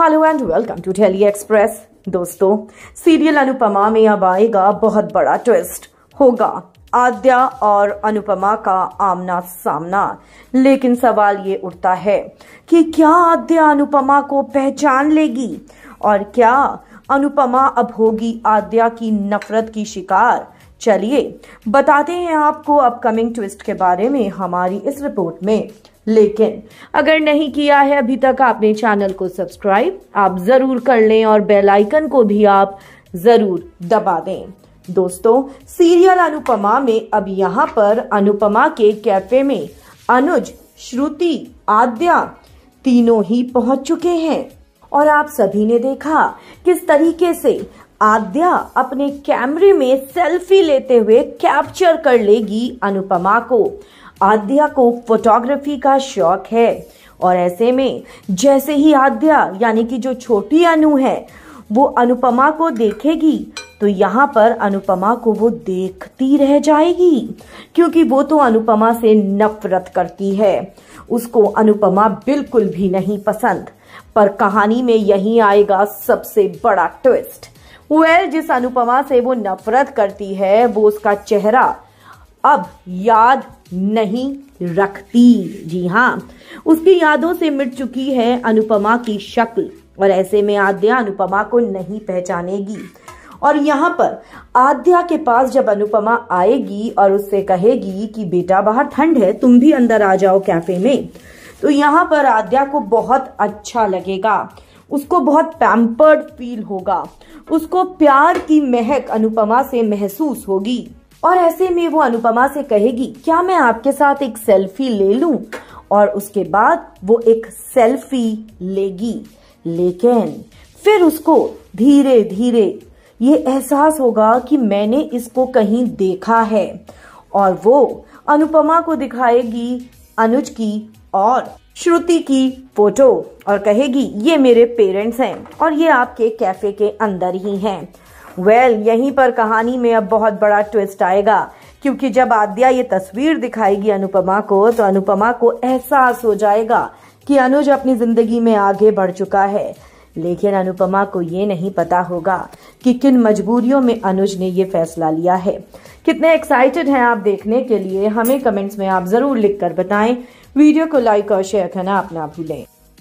hello and welcome to Daily Express दोस्तों सीरियल अनुपमा में अब आएगा बहुत बड़ा ट्विस्ट होगा आद्या और अनुपमा का आमना सामना लेकिन सवाल ये उठता है कि क्या आद्या अनुपमा को पहचान लेगी और क्या अनुपमा अब होगी आद्या की नफरत की शिकार चलिए बताते हैं आपको अपकमिंग ट्विस्ट के बारे में हमारी इस रिपोर्ट में लेकिन अगर नहीं किया है अभी तक आपने चैनल को सब्सक्राइब आप जरूर कर लें और बेल आइकन को भी आप जरूर दबा दें दोस्तों सीरियल अनुपमा में अब यहाँ पर अनुपमा के कैफे में अनुज श्रुति आद्या तीनों ही पहुंच चुके हैं और आप सभी ने देखा किस तरीके से आद्या अपने कैमरे में सेल्फी लेते हुए कैप्चर कर लेगी अनुपमा को आद्या को फोटोग्राफी का शौक है और ऐसे में जैसे ही आद्या यानी कि जो छोटी अनु है वो अनुपमा को देखेगी तो यहाँ पर अनुपमा को वो देखती रह जाएगी क्योंकि वो तो अनुपमा से नफरत करती है उसको अनुपमा बिल्कुल भी नहीं पसंद पर कहानी में यही आएगा सबसे बड़ा ट्विस्ट वेल well, जिस अनुपमा से वो नफरत करती है वो उसका चेहरा अब याद नहीं रखती जी हाँ उसकी यादों से मिट चुकी है अनुपमा की शक्ल और ऐसे में आद्या अनुपमा को नहीं पहचानेगी और यहाँ पर आद्या के पास जब अनुपमा आएगी और उससे कहेगी कि बेटा बाहर ठंड है तुम भी अंदर आ जाओ कैफे में तो यहाँ पर आद्या को बहुत अच्छा लगेगा उसको बहुत पैम्पर्ड फील होगा उसको प्यार की महक अनुपमा से महसूस होगी और ऐसे में वो अनुपमा से कहेगी क्या मैं आपके साथ एक सेल्फी ले लूं और उसके बाद वो एक सेल्फी लेगी लेकिन फिर उसको धीरे धीरे ये एहसास होगा कि मैंने इसको कहीं देखा है और वो अनुपमा को दिखाएगी अनुज की और श्रुति की फोटो और कहेगी ये मेरे पेरेंट्स हैं और ये आपके कैफे के अंदर ही हैं वेल well, यहीं पर कहानी में अब बहुत बड़ा ट्विस्ट आएगा क्योंकि जब आद्या ये तस्वीर दिखाएगी अनुपमा को तो अनुपमा को एहसास हो जाएगा कि अनुज अपनी जिंदगी में आगे बढ़ चुका है लेकिन अनुपमा को ये नहीं पता होगा कि किन मजबूरियों में अनुज ने ये फैसला लिया है कितने एक्साइटेड हैं आप देखने के लिए हमें कमेंट्स में आप जरूर लिखकर बताएं वीडियो को लाइक और शेयर करना आप ना भूलें